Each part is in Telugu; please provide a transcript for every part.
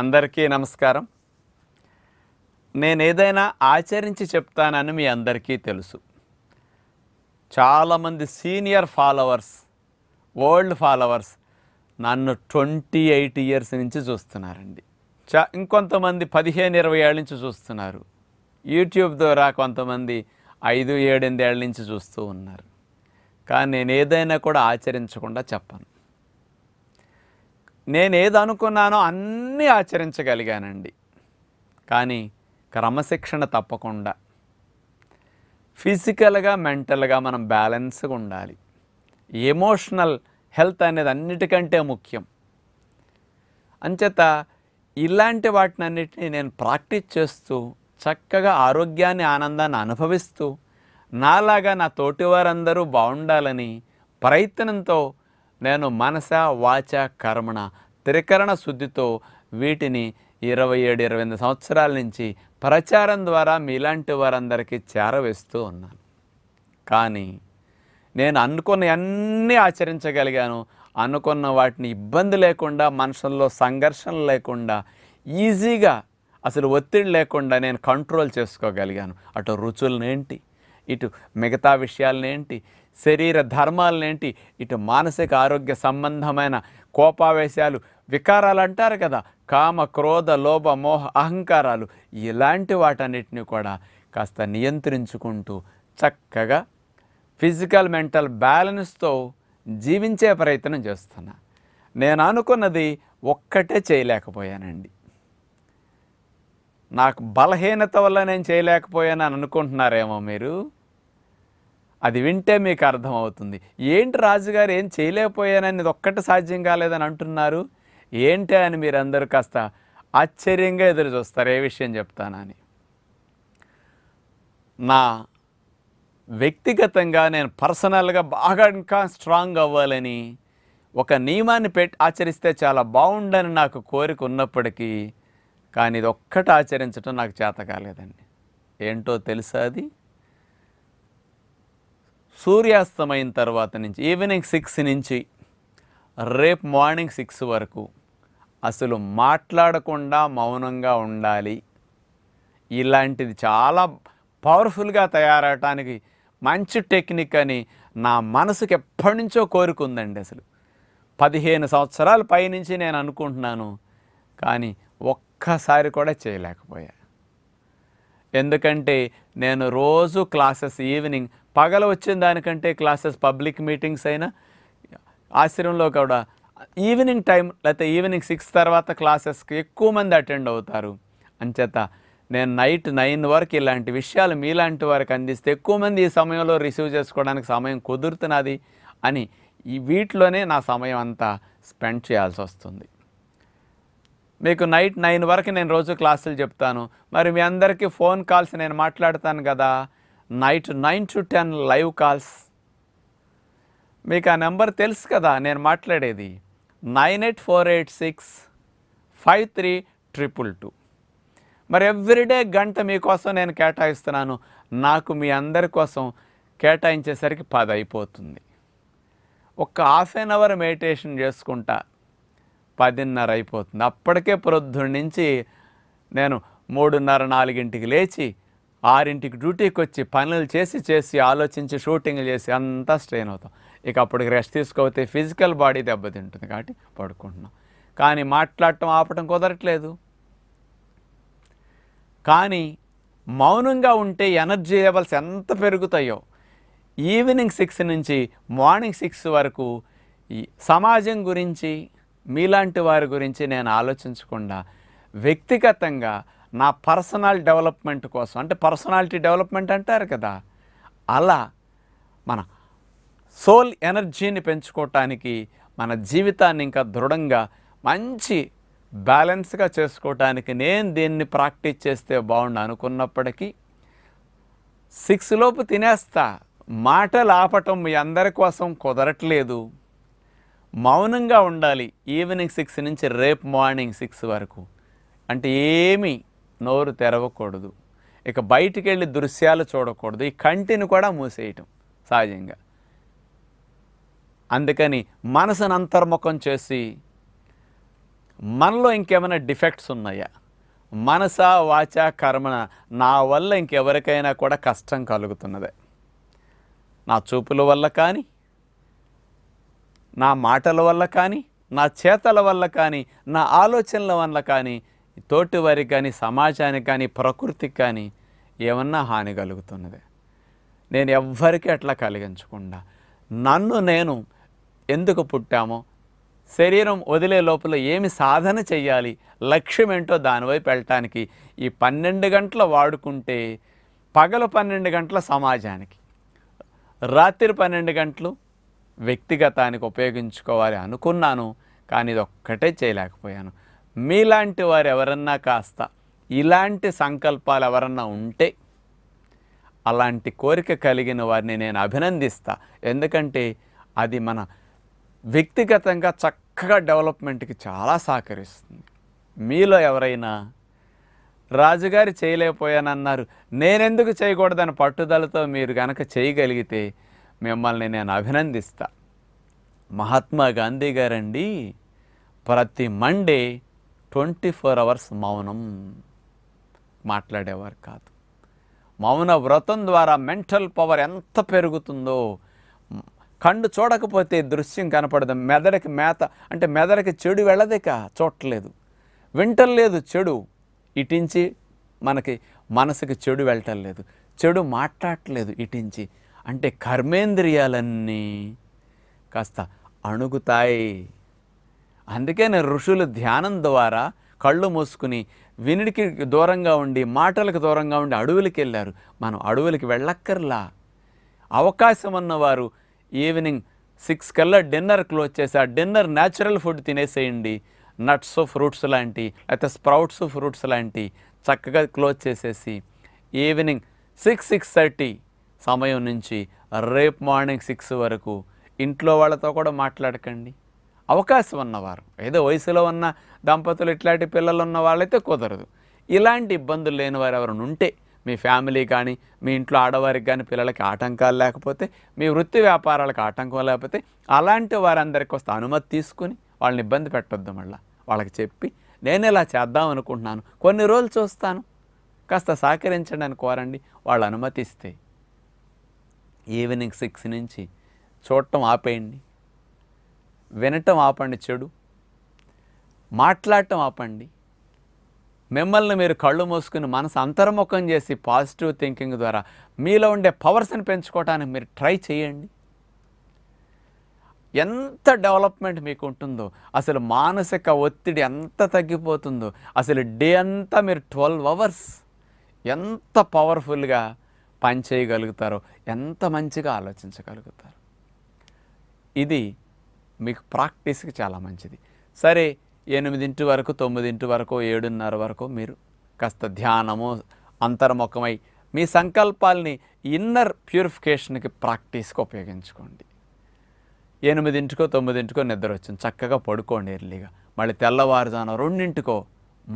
అందరికీ నమస్కారం నేను ఏదైనా ఆచరించి చెప్తానని మీ అందరికీ తెలుసు చాలామంది సీనియర్ ఫాలోవర్స్ ఓల్డ్ ఫాలోవర్స్ నన్ను ట్వంటీ ఎయిట్ ఇయర్స్ నుంచి చూస్తున్నారండి చా ఇంకొంతమంది పదిహేను ఇరవై ఏళ్ళ నుంచి చూస్తున్నారు యూట్యూబ్ ద్వారా కొంతమంది ఐదు ఏడెనిమిది ఏళ్ళ నుంచి చూస్తూ ఉన్నారు కానీ నేను ఏదైనా కూడా ఆచరించకుండా చెప్పను నేనేదనుకున్నానో అన్నీ ఆచరించగలిగానండి కానీ క్రమశిక్షణ తప్పకుండా ఫిజికల్గా మెంటల్గా మనం బ్యాలెన్స్గా ఉండాలి ఎమోషనల్ హెల్త్ అనేది అన్నిటికంటే ముఖ్యం అంచేత ఇలాంటి వాటిని అన్నిటినీ నేను ప్రాక్టీస్ చేస్తూ చక్కగా ఆరోగ్యాన్ని ఆనందాన్ని అనుభవిస్తూ నాలాగా నా తోటి వారందరూ బాగుండాలని ప్రయత్నంతో నేను మనస వాచ కర్మణ త్రికరణ శుద్ధితో వీటిని ఇరవై ఏడు ఇరవై ఎనిమిది సంవత్సరాల నుంచి ప్రచారం ద్వారా మీలాంటి వారందరికీ చేరవేస్తూ ఉన్నాను కానీ నేను అనుకున్న అన్నీ ఆచరించగలిగాను అనుకున్న వాటిని ఇబ్బంది లేకుండా మనసుల్లో సంఘర్షణ లేకుండా ఈజీగా అసలు ఒత్తిడి లేకుండా నేను కంట్రోల్ చేసుకోగలిగాను అటు రుచులనేంటి ఇటు మిగతా విషయాలనేంటి శరీర ధర్మాలనేంటి ఇటు మానసిక ఆరోగ్య సంబంధమైన కోపావేశాలు వికారాలు అంటారు కదా కామ క్రోధ లోభ మోహ అహంకారాలు ఇలాంటి వాటన్నిటిని కూడా కాస్త నియంత్రించుకుంటూ చక్కగా ఫిజికల్ మెంటల్ బ్యాలెన్స్తో జీవించే ప్రయత్నం చేస్తున్నా నేను అనుకున్నది ఒక్కటే చేయలేకపోయానండి నాకు బలహీనత వల్ల నేను చేయలేకపోయాను అని అనుకుంటున్నారేమో మీరు అది వింటే మీకు అర్థమవుతుంది ఏంటి రాజుగారు ఏం చేయలేకపోయానని ఒక్కటి సాధ్యం కాలేదని అంటున్నారు ఏంటి అని మీరందరూ కాస్త ఆశ్చర్యంగా ఎదురు చూస్తారు ఏ విషయం చెప్తానని నా వ్యక్తిగతంగా నేను పర్సనల్గా బాగా ఇంకా స్ట్రాంగ్ అవ్వాలని ఒక నియమాన్ని పెట్టి ఆచరిస్తే చాలా బాగుండని నాకు కోరిక ఉన్నప్పటికీ కానీ ఇది ఒక్కటి ఆచరించడం నాకు చేత కాలేదండి ఏంటో తెలుసా అది సూర్యాస్తమైన తర్వాత నుంచి ఈవినింగ్ సిక్స్ నుంచి రేపు మార్నింగ్ సిక్స్ వరకు అసలు మాట్లాడకుండా మౌనంగా ఉండాలి ఇలాంటిది చాలా పవర్ఫుల్గా తయారవటానికి మంచి టెక్నిక్ అని నా మనసుకి ఎప్పటి నుంచో కోరుకుందండి అసలు పదిహేను సంవత్సరాల పైనుంచి నేను అనుకుంటున్నాను కానీ ఒక్క ఒక్కసారి కూడా చేయలేకపోయా ఎందుకంటే నేను రోజు క్లాసెస్ ఈవినింగ్ పగల వచ్చిన దానికంటే క్లాసెస్ పబ్లిక్ మీటింగ్స్ అయినా ఆశ్రమంలో కూడా ఈవినింగ్ టైం లేకపోతే ఈవినింగ్ సిక్స్ తర్వాత క్లాసెస్కి ఎక్కువ మంది అటెండ్ అవుతారు అంచేత నేను నైట్ నైన్ వరకు ఇలాంటి విషయాలు మీలాంటి వారికి అందిస్తే ఎక్కువ మంది ఈ సమయంలో రిసీవ్ చేసుకోవడానికి సమయం కుదురుతున్నది అని ఈ వీటిలోనే నా సమయం అంతా స్పెండ్ చేయాల్సి వస్తుంది మీకు నైట్ నైన్ వరకు నేను రోజు క్లాసులు చెప్తాను మరి మీ అందరికీ ఫోన్ కాల్స్ నేను మాట్లాడతాను కదా night nine to ten live calls మీకు ఆ నెంబర్ తెలుసు కదా నేను మాట్లాడేది nine eight four eight six five three triple two మరి ఎవ్రీడే గంట మీకోసం నేను కేటాయిస్తున్నాను నాకు మీ అందరి కోసం కేటాయించేసరికి పది అయిపోతుంది ఒక్క హాఫ్ అన్ అవర్ మెడిటేషన్ చేసుకుంటా పదిన్నర అయిపోతుంది అప్పటికే ప్రొద్దుడి నుంచి నేను మూడున్నర నాలుగింటికి లేచి ఆరింటికి డ్యూటీకి వచ్చి పనులు చేసి చేసి ఆలోచించి షూటింగ్లు చేసి అంతా స్ట్రెయిన్ అవుతాం ఇక అప్పటికి రెస్ట్ తీసుకోతే ఫిజికల్ బాడీ దెబ్బతింటుంది కాబట్టి పడుకుంటున్నాం కానీ మాట్లాడటం ఆపటం కుదరట్లేదు కానీ మౌనంగా ఉంటే ఎనర్జీ లెవెల్స్ ఎంత పెరుగుతాయో ఈవినింగ్ సిక్స్ నుంచి మార్నింగ్ సిక్స్ వరకు సమాజం గురించి మీలాంటి వారి గురించి నేను ఆలోచించకుండా వ్యక్తిగతంగా నా పర్సనల్ డెవలప్మెంట్ కోసం అంటే పర్సనాలిటీ డెవలప్మెంట్ అంటారు కదా అలా మన సోల్ ఎనర్జీని పెంచుకోవటానికి మన జీవితాన్ని ఇంకా దృఢంగా మంచి బ్యాలెన్స్గా చేసుకోవటానికి నేను దీన్ని ప్రాక్టీస్ చేస్తే బాగుండు అనుకున్నప్పటికీ సిక్స్లోపు తినేస్తా మాటలు ఆపటం మీ అందరి కోసం కుదరట్లేదు మౌనంగా ఉండాలి ఈవినింగ్ సిక్స్ నుంచి రేపు మార్నింగ్ సిక్స్ వరకు అంటే ఏమీ నోరు తెరవకూడదు ఇక బయటికి వెళ్ళి దృశ్యాలు చూడకూడదు ఈ కంటిని కూడా మూసేయటం సహజంగా అందుకని మనసును అంతర్ముఖం చేసి మనలో ఇంకేమైనా డిఫెక్ట్స్ ఉన్నాయా మనస వాచ కర్మణ నా వల్ల ఇంకెవరికైనా కూడా కష్టం కలుగుతున్నదే నా చూపుల వల్ల కానీ నా మాటల వల్ల కానీ నా చేతల వల్ల కానీ నా ఆలోచనల వల్ల కానీ తోటి వారికి కానీ సమాజానికి కానీ ప్రకృతికి కానీ ఏమన్నా హాని కలుగుతున్నది నేను ఎవ్వరికీ అట్లా కలిగించకుండా నన్ను నేను ఎందుకు పుట్టామో శరీరం వదిలే లోపల ఏమి సాధన చేయాలి లక్ష్యం ఏంటో దానివైపు వెళ్ళటానికి ఈ పన్నెండు గంటల వాడుకుంటే పగలు పన్నెండు గంటల సమాజానికి రాత్రి పన్నెండు గంటలు వ్యక్తిగతానికి ఉపయోగించుకోవాలి అనుకున్నాను కానీ ఇది ఒక్కటే చేయలేకపోయాను మీలాంటి వారు ఎవరన్నా కాస్త ఇలాంటి సంకల్పాలు ఎవరన్నా ఉంటే అలాంటి కోరిక కలిగిన వారిని నేను అభినందిస్తా ఎందుకంటే అది మన వ్యక్తిగతంగా చక్కగా డెవలప్మెంట్కి చాలా సహకరిస్తుంది మీలో ఎవరైనా రాజుగారి చేయలేకపోయానన్నారు నేనెందుకు చేయకూడదని పట్టుదలతో మీరు కనుక చేయగలిగితే మిమ్మల్ని నేను అభినందిస్తా మహాత్మా గాంధీ గారండి ప్రతి మండే ట్వంటీ ఫోర్ అవర్స్ మౌనం మాట్లాడేవారు కాదు మౌన వ్రతం ద్వారా మెంటల్ పవర్ ఎంత పెరుగుతుందో కండు చూడకపోతే దృశ్యం కనపడదు మెదడుకి మేత అంటే మెదడుకి చెడు వెళ్ళదిక చూడలేదు వింటలేదు చెడు ఇటించి మనకి మనసుకి చెడు వెళ్ళటం లేదు చెడు మాట్లాడలేదు ఇటించి అంటే కర్మేంద్రియాలన్నీ కాస్త అణుగుతాయి అందుకనే ఋషులు ధ్యానం ద్వారా కళ్ళు మూసుకుని వినిడికి దూరంగా ఉండి మాటలకు దూరంగా ఉండి అడవులకి వెళ్ళారు మనం అడవులకి వెళ్ళక్కర్లా అవకాశం ఉన్నవారు ఈవినింగ్ సిక్స్ కల్లా డిన్నర్ క్లోజ్ చేసి ఆ డిన్నర్ న్యాచురల్ ఫుడ్ తినేసేయండి నట్స్ ఫ్రూట్స్ లాంటి లేకపోతే స్ప్రౌట్స్ ఫ్రూట్స్ లాంటి చక్కగా క్లోజ్ చేసేసి ఈవినింగ్ సిక్స్ సిక్స్ థర్టీ సమయం నుంచి రేపు మార్నింగ్ సిక్స్ వరకు ఇంట్లో వాళ్ళతో కూడా మాట్లాడకండి అవకాశం ఉన్నవారు ఏదో వయసులో ఉన్న దంపతులు ఇట్లాంటి పిల్లలు ఉన్న వాళ్ళైతే కుదరదు ఇలాంటి ఇబ్బందులు లేని వారు ఎవరైనా ఉంటే మీ ఫ్యామిలీ కానీ మీ ఇంట్లో ఆడవారికి కానీ పిల్లలకి ఆటంకాలు లేకపోతే మీ వృత్తి వ్యాపారాలకు ఆటంకం లేకపోతే అలాంటి వారందరికి వస్తే అనుమతి తీసుకుని వాళ్ళని ఇబ్బంది పెట్టొద్దు మళ్ళీ వాళ్ళకి చెప్పి నేను ఇలా చేద్దాం అనుకుంటున్నాను కొన్ని రోజులు చూస్తాను కాస్త సహకరించండి అని కోరండి వాళ్ళు అనుమతిస్తే ఈవినింగ్ సిక్స్ నుంచి చూడటం ఆపేయండి వినటం ఆపండి చెడు మాట్లాడటం ఆపండి మిమ్మల్ని మీరు కళ్ళు మూసుకుని మనసు అంతర్ముఖం చేసి పాజిటివ్ థింకింగ్ ద్వారా మీలో ఉండే పవర్స్ని పెంచుకోవడానికి మీరు ట్రై చేయండి ఎంత డెవలప్మెంట్ మీకు ఉంటుందో అసలు మానసిక ఒత్తిడి ఎంత తగ్గిపోతుందో అసలు డే అంతా మీరు ట్వెల్వ్ అవర్స్ ఎంత పవర్ఫుల్గా పని చేయగలుగుతారో ఎంత మంచిగా ఆలోచించగలుగుతారు ఇది మీకు ప్రాక్టీస్కి చాలా మంచిది సరే ఎనిమిదింటి వరకు తొమ్మిదింటి వరకు ఏడున్నర వరకు మీరు కాస్త ధ్యానము అంతర్ముఖమై మీ సంకల్పాల్ని ఇన్నర్ ప్యూరిఫికేషన్కి ప్రాక్టీస్కి ఉపయోగించుకోండి ఎనిమిదింటికో తొమ్మిదింటికో నిద్ర వచ్చింది చక్కగా పడుకోండి ఎర్లీగా మళ్ళీ తెల్లవారుజామున రెండింటికో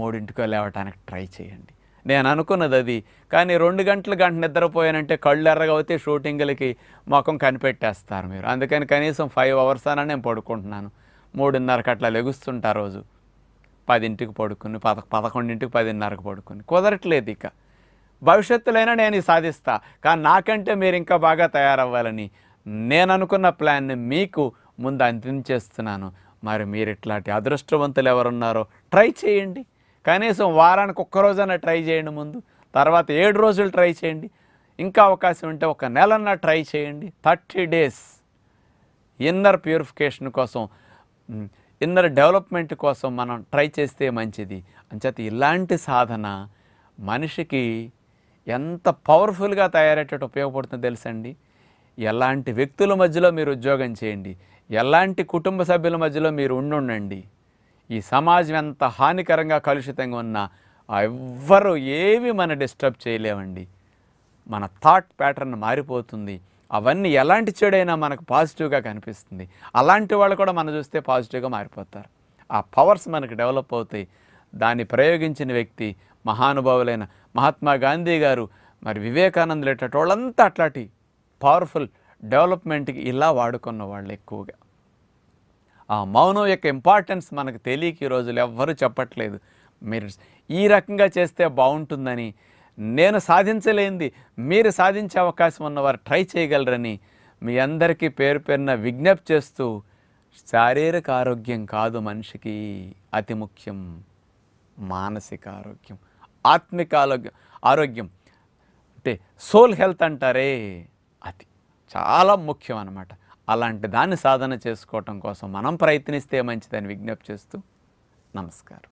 మూడింటికో లేవటానికి ట్రై చేయండి నేను అనుకున్నది అది కానీ రెండు గంటలు గంట నిద్రపోయానంటే కళ్ళు ఎర్రగవుతే షూటింగ్లకి మొఖం కనిపెట్టేస్తారు మీరు అందుకని కనీసం ఫైవ్ అవర్స్ అని నేను పడుకుంటున్నాను మూడున్నరకు అట్లా లెగుస్తుంటా రోజు పదింటికి పడుకుని పద పదకొండింటికి పదిన్నరకు పడుకుని కుదరట్లేదు ఇక భవిష్యత్తులైనా నేను సాధిస్తా కానీ నాకంటే మీరు ఇంకా బాగా తయారవ్వాలని నేను అనుకున్న ప్లాన్ని మీకు ముందు అందించేస్తున్నాను మరి మీరు ఇట్లాంటి అదృష్టవంతులు ఎవరున్నారో ట్రై చేయండి కనీసం వారానికి ఒక్కరోజైనా ట్రై చేయండి ముందు తర్వాత ఏడు రోజులు ట్రై చేయండి ఇంకా అవకాశం ఉంటే ఒక నెలన్నా ట్రై చేయండి థర్టీ డేస్ ఇన్నర్ ప్యూరిఫికేషన్ కోసం ఇన్నర్ డెవలప్మెంట్ కోసం మనం ట్రై చేస్తే మంచిది అంచేత ఇలాంటి సాధన మనిషికి ఎంత పవర్ఫుల్గా తయారయ్యేటట్టు ఉపయోగపడుతుందో తెలుసండి ఎలాంటి వ్యక్తుల మధ్యలో మీరు ఉద్యోగం చేయండి ఎలాంటి కుటుంబ సభ్యుల మధ్యలో మీరు ఉండుండండి ఈ సమాజం ఎంత హానికరంగా కలుషితంగా ఉన్నా ఎవ్వరు ఏవి మన డిస్టర్బ్ చేయలేమండి మన థాట్ ప్యాటర్న్ మారిపోతుంది అవన్నీ ఎలాంటి చెడైనా మనకు పాజిటివ్గా కనిపిస్తుంది అలాంటి వాళ్ళు కూడా మనం చూస్తే పాజిటివ్గా మారిపోతారు ఆ పవర్స్ మనకు డెవలప్ అవుతాయి దాన్ని ప్రయోగించిన వ్యక్తి మహానుభావులైన మహాత్మా గాంధీ గారు మరి వివేకానంద వాళ్ళంతా అట్లాంటి పవర్ఫుల్ డెవలప్మెంట్కి ఇలా వాడుకున్న వాళ్ళు ఎక్కువగా ఆ మౌనం యొక్క ఇంపార్టెన్స్ మనకు తెలియక ఈ రోజులు ఎవ్వరు చెప్పట్లేదు మీరు ఈ రకంగా చేస్తే బాగుంటుందని నేను సాధించలేంది మీరు సాధించే అవకాశం ఉన్నవారు ట్రై చేయగలరని మీ అందరికీ పేరు పేరున విజ్ఞప్తి చేస్తూ శారీరక ఆరోగ్యం కాదు మనిషికి అతి ముఖ్యం మానసిక ఆరోగ్యం ఆత్మిక ఆరోగ్యం ఆరోగ్యం అంటే సోల్ హెల్త్ అంటారే అది చాలా ముఖ్యం అన్నమాట అలాంటి దాన్ని సాధన చేసుకోవటం కోసం మనం ప్రయత్నిస్తే మంచిదని విజ్ఞప్తి చేస్తూ నమస్కారం